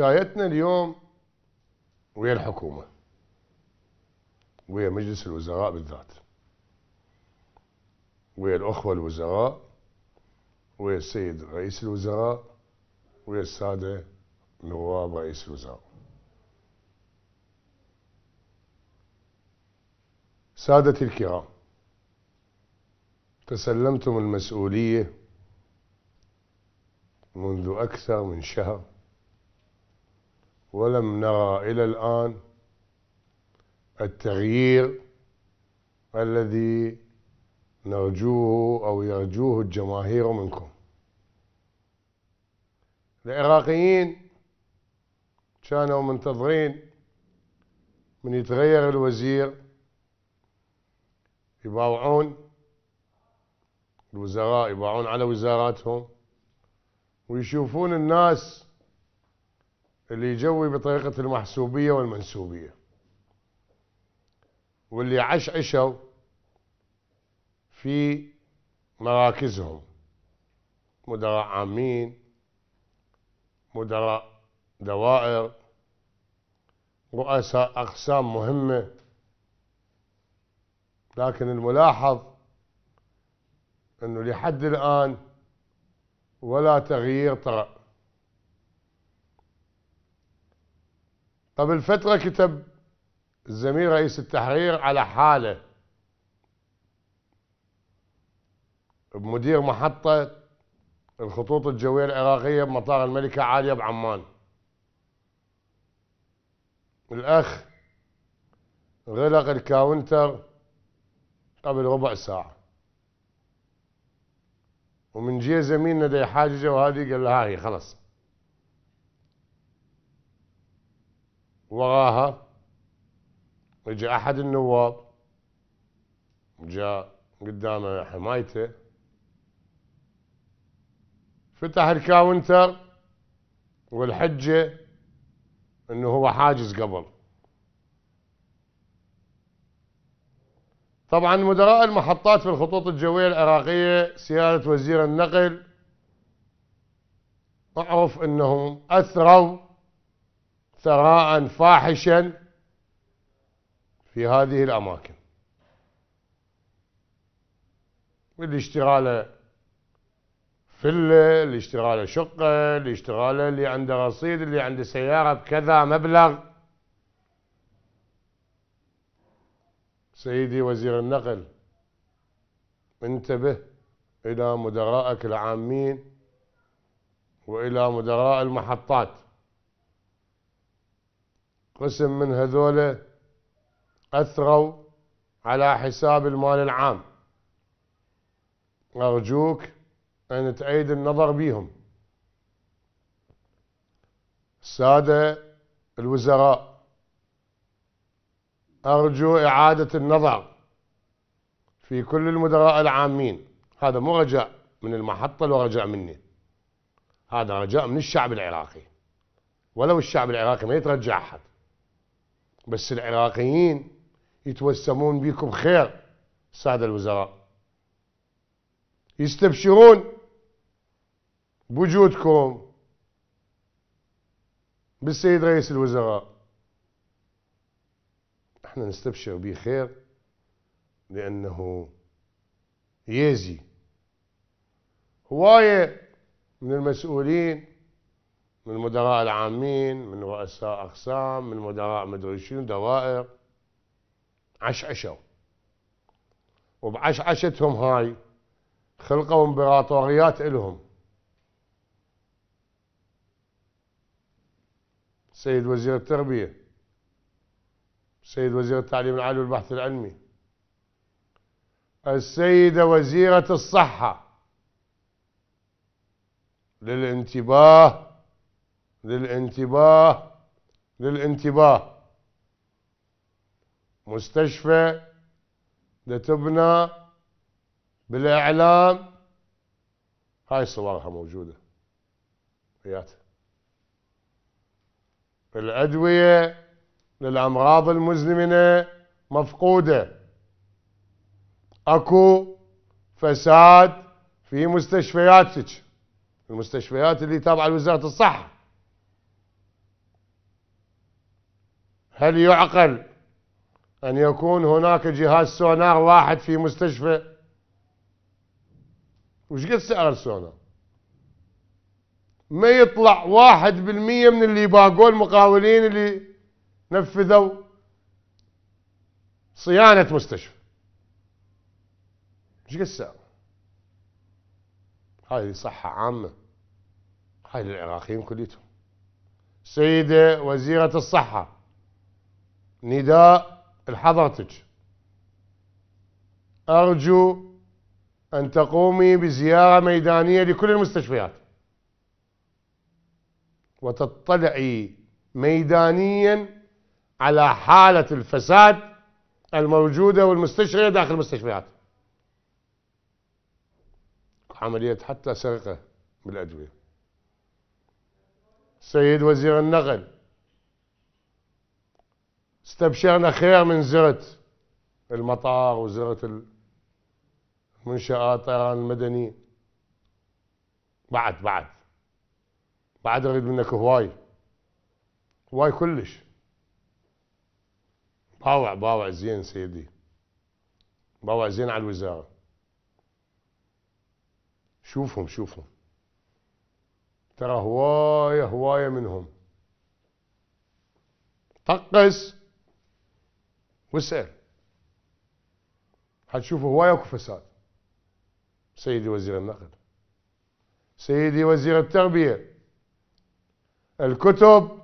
شايتنا اليوم ويا الحكومة ويا مجلس الوزراء بالذات ويا الأخوة الوزراء ويا السيد رئيس الوزراء ويا السادة نواب رئيس الوزراء سادتي الكرام تسلمتم المسؤولية منذ أكثر من شهر ولم نرى إلى الآن التغيير الذي نرجوه أو يرجوه الجماهير منكم العراقيين كانوا منتظرين من يتغير الوزير يباوعون الوزراء يباوعون على وزاراتهم ويشوفون الناس اللي يجوي بطريقة المحسوبية والمنسوبية واللي عشعشوا في مراكزهم مدراء عامين مدراء دوائر رؤساء أقسام مهمة لكن الملاحظ أنه لحد الآن ولا تغيير طرأ قبل فترة كتب الزميل رئيس التحرير على حالة مدير محطة الخطوط الجوية العراقية بمطار الملكة عالية بعمان الأخ غلق الكاونتر قبل ربع ساعة ومن جهة زميلنا ده يحاججه وهذه قال له هاي خلص وراها اجى احد النواب جاء قدامه حمايته فتح الكاونتر والحجة انه هو حاجز قبل طبعا مدراء المحطات في الخطوط الجوية العراقية سيادة وزير النقل اعرف انهم اثروا ثراء فاحشا في هذه الأماكن اللي اشتغاله فلة اللي اشتغاله شقة اللي اشتغاله اللي عنده رصيد اللي عنده سيارة بكذا مبلغ سيدي وزير النقل انتبه إلى مدراءك العامين وإلى مدراء المحطات قسم من هذول أثروا على حساب المال العام أرجوك أن تعيد النظر بيهم السادة الوزراء أرجو إعادة النظر في كل المدراء العامين هذا مو رجاء من المحطة لو رجاء مني هذا رجاء من الشعب العراقي ولو الشعب العراقي ما يترجع أحد بس العراقيين يتوسمون بكم خير سادة الوزراء يستبشرون بوجودكم بالسيد رئيس الوزراء احنا نستبشر به خير لانه يزي هوايه من المسؤولين من مدراء العامين من رؤساء أقسام من مدراء مدري شنو دوائر عشعشوا وبعشعشتهم هاي خلقوا امبراطوريات إلهم سيد وزير التربية سيد وزير التعليم العالي والبحث العلمي السيدة وزيرة الصحة للانتباه للانتباه للانتباه مستشفى لتبنى بالإعلام هاي صورها موجودة وياتها الأدوية للأمراض المزمنة مفقودة أكو فساد في مستشفياتك المستشفيات اللي تابعة لوزارة الصحة هل يعقل أن يكون هناك جهاز سونار واحد في مستشفى وش قد سعر سونار ما يطلع واحد بالمية من اللي باقوا المقاولين اللي نفذوا صيانة مستشفى ايش قد سعر؟ هاي صحة عامة هاي للعراقيين كليتهم سيدة وزيرة الصحة نداء لحضرتك أرجو أن تقومي بزيارة ميدانية لكل المستشفيات وتطلعي ميدانيا على حالة الفساد الموجودة والمستشفيات داخل المستشفيات عملية حتى سرقة بالأدوية سيد وزير النقل استبشرنا خير من زرت المطار وزرت المنشآت الطيران المدني بعد بعد بعد اريد منك هواي هواي كلش باوع باوع زين سيدي باوع زين على الوزارة شوفهم شوفهم ترى هواية هواية منهم طقس واسال حتشوفوا هواية اكو فساد سيدي وزير النقل سيدي وزير التربية الكتب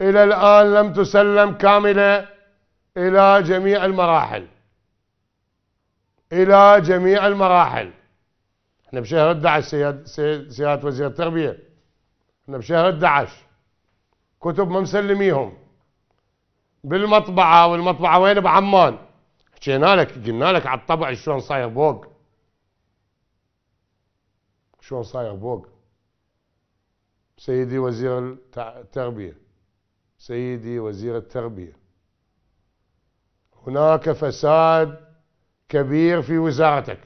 إلى الآن لم تسلم كاملة إلى جميع المراحل إلى جميع المراحل احنا بشهر 11 سيادة وزير التربية احنا بشهر 11 كتب ما مسلميهم بالمطبعه والمطبعه وين بعمان حكينا لك قلنا لك على الطبع شلون صاير فوق شلون صاير فوق سيدي وزير التربيه سيدي وزير التربيه هناك فساد كبير في وزارتك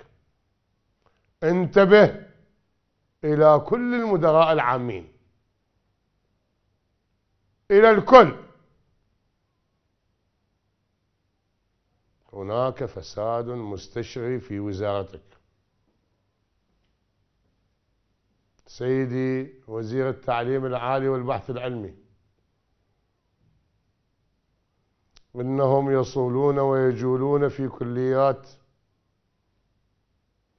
انتبه الى كل المدراء العامين الى الكل هناك فساد مستشري في وزارتك سيدي وزير التعليم العالي والبحث العلمي إنهم يصولون ويجولون في كليات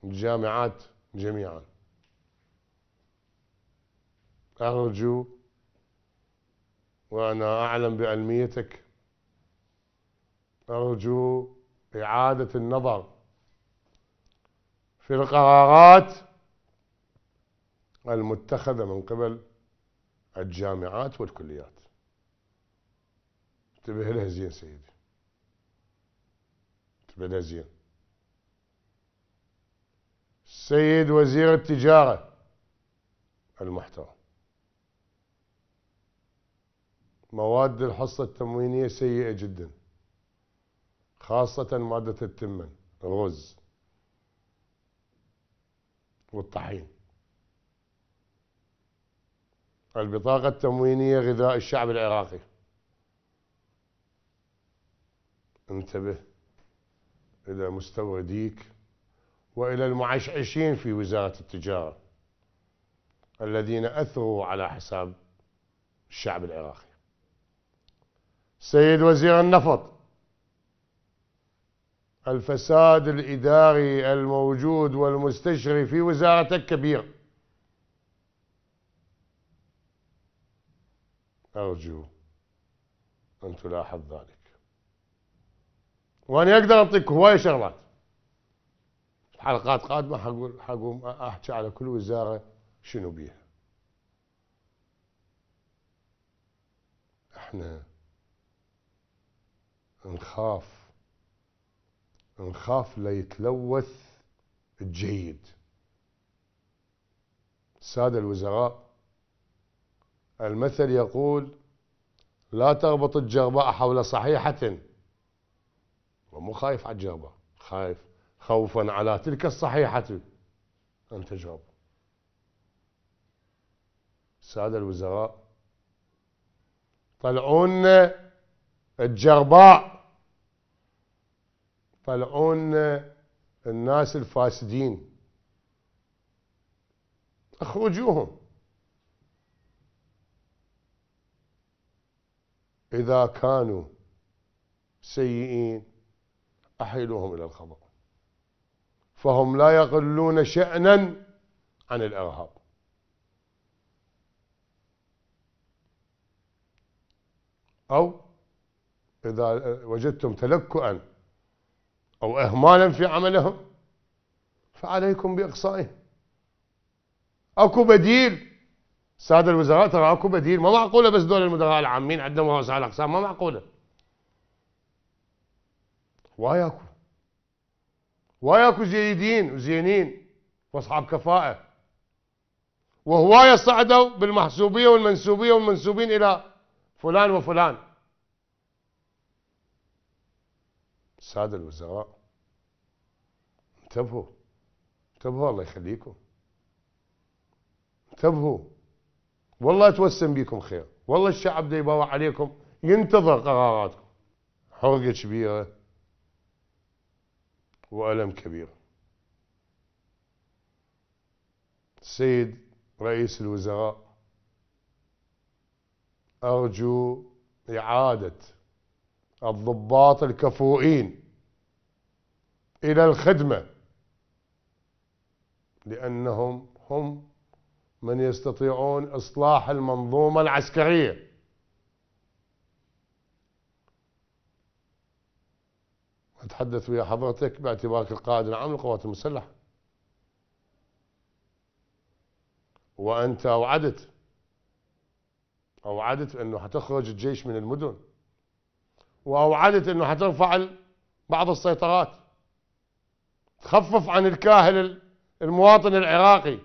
الجامعات جميعا أرجو وأنا أعلم بعلميتك أرجو إعادة النظر في القرارات المتخذة من قبل الجامعات والكليات انتبه لها زين سيدي انتبه لها زين سيد وزير التجارة المحترم مواد الحصة التموينية سيئة جداً خاصة مادة التمن الرز والطحين البطاقة التموينية غذاء الشعب العراقي انتبه إلى مستورديك وإلى المعشعشين في وزارة التجارة الذين أثروا على حساب الشعب العراقي سيد وزير النفط الفساد الإداري الموجود والمستشري في وزارتك كبير أرجو أن تلاحظ ذلك وأنا أقدر أعطيك هواية شغلات حلقات قادمة حقول حقوم أحكي على كل وزارة شنو بيها احنا نخاف نخاف لا يتلوث الجيد السادة الوزراء المثل يقول لا تربط الجرباء حول صحيحة ومو خايف على الجرباء خايف خوفا على تلك الصحيحة أن تجرب السادة الوزراء طلعونا الجرباء طلعونا آه، الناس الفاسدين اخرجوهم إذا كانوا سيئين أحيلوهم إلى الخبر فهم لا يقلون شأنا عن الإرهاب أو إذا آه، وجدتم تلكؤا أو إهمالا في عملهم فعليكم بإقصائهم أكو بديل سادة الوزراء ترى أكو بديل ما معقولة بس دول المدراء العامين عندهم رؤساء الأقسام ما معقولة واي أكو واي أكو جيدين وزينين وأصحاب كفاءة وهواية صعدوا بالمحسوبية والمنسوبية والمنسوبين إلى فلان وفلان الساده الوزراء انتبهوا انتبهوا الله يخليكم انتبهوا والله اتوسم بيكم خير والله الشعب ده يباوع عليكم ينتظر قراراتكم حرقه كبيره والم كبير سيد رئيس الوزراء ارجو اعاده الضباط الكفؤين إلى الخدمة لأنهم هم من يستطيعون إصلاح المنظومة العسكرية أتحدث ويا حضرتك باعتبارك القائد العام للقوات المسلحة وأنت أوعدت أوعدت أنه حتخرج الجيش من المدن وأوعدت أنه حترفع بعض السيطرات تخفف عن الكاهل المواطن العراقي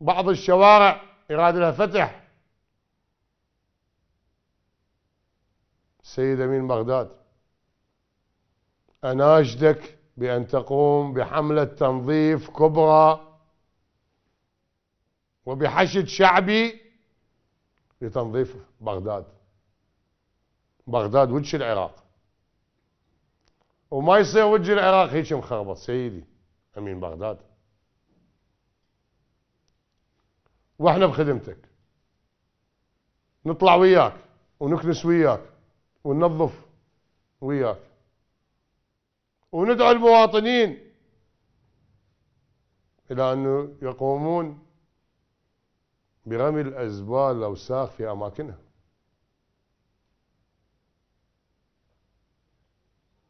بعض الشوارع يراد لها فتح السيد أمين بغداد أناشدك بأن تقوم بحملة تنظيف كبرى وبحشد شعبي لتنظيف بغداد بغداد وجه العراق وما يصير وجه العراق هيك مخربط سيدي امين بغداد واحنا بخدمتك نطلع وياك ونكنس وياك وننظف وياك وندعو المواطنين إلى أنه يقومون برمي الأزبال الأوساخ في أماكنها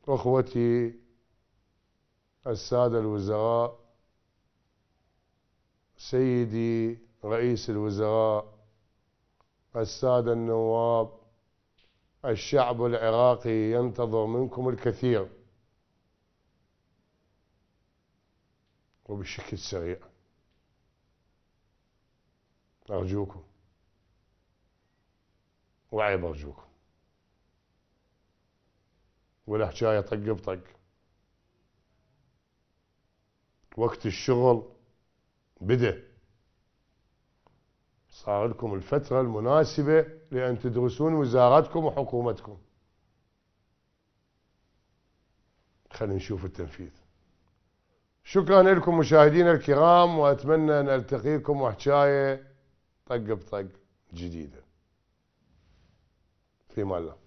اخوتي الساده الوزراء سيدي رئيس الوزراء الساده النواب الشعب العراقي ينتظر منكم الكثير وبشكل سريع أرجوكم وعيب أرجوكم والحكايه طق بطق وقت الشغل بدا صار لكم الفترة المناسبة لأن تدرسون وزارتكم وحكومتكم خلينا نشوف التنفيذ شكرا لكم مشاهدينا الكرام وأتمنى أن ألتقيكم وحكاية طق بطق جديدة في الله